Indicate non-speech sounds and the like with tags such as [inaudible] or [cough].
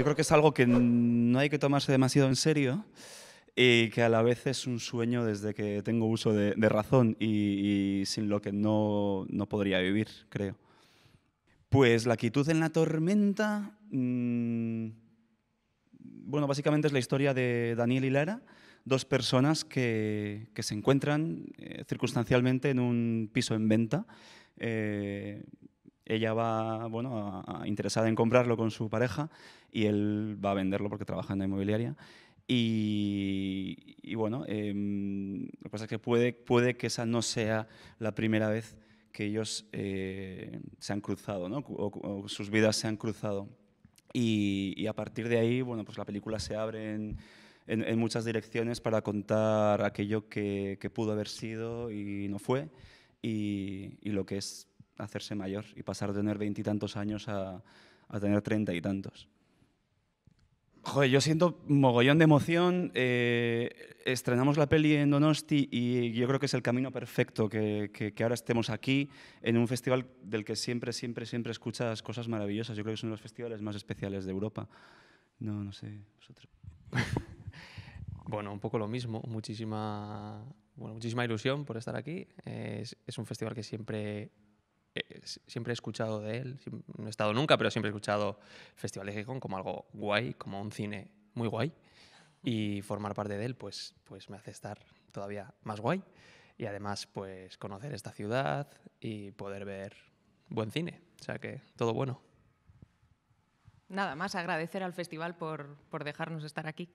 yo creo que es algo que no hay que tomarse demasiado en serio y que a la vez es un sueño desde que tengo uso de, razón y, sin lo que no, no, podría vivir, creo. Pues la actitud en la tormenta, mm, bueno, básicamente es la historia de Daniel y Lara, dos personas que, se encuentran eh, circunstancialmente en un piso en venta. Eh, ella va bueno, interesada en comprarlo con su pareja y él va a venderlo porque trabaja en la inmobiliaria. Y, bueno, em, lo que pasa es que puede, puede que esa no sea la primera vez que ellos eh, se han cruzado, ¿no? o, sus vidas se han cruzado. Y, a partir de ahí, bueno, pues la película se abre en, muchas direcciones para contar aquello que, pudo haber sido y no fue, y lo que es hacerse mayor y pasar de tener veintitantos años a, tener treinta y tantos. Joder, yo siento mogollón de emoción. Eh, estrenamos la peli en Donosti y yo creo que es el camino perfecto que, que, ahora estemos aquí en un festival del que siempre, siempre, siempre escuchas cosas maravillosas. Yo creo que es uno de los festivales más especiales de Europa. No, no sé, [laughs] bueno, un poco lo mismo. Muchísima, bueno, muchísima ilusión por estar aquí. Es, es un festival que siempre eh, eh, siempre he escuchado de él, no he estado nunca, pero siempre he escuchado Festival de Gijón como algo guay, como un cine muy guay. Y formar parte de él, pues, pues me hace estar todavía más guay. Y además, pues conocer esta ciudad y poder ver buen cine. O sea que todo bueno. Nada más agradecer al festival por, por dejarnos estar aquí.